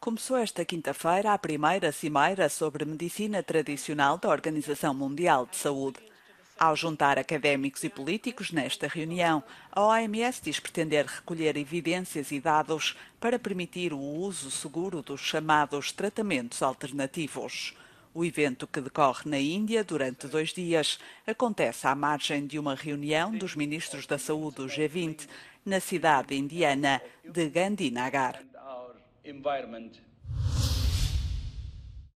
Começou esta quinta-feira a primeira cimeira sobre medicina tradicional da Organização Mundial de Saúde. Ao juntar académicos e políticos nesta reunião, a OMS diz pretender recolher evidências e dados para permitir o uso seguro dos chamados tratamentos alternativos. O evento, que decorre na Índia durante dois dias, acontece à margem de uma reunião dos ministros da Saúde do G20, na cidade indiana de Gandhinagar.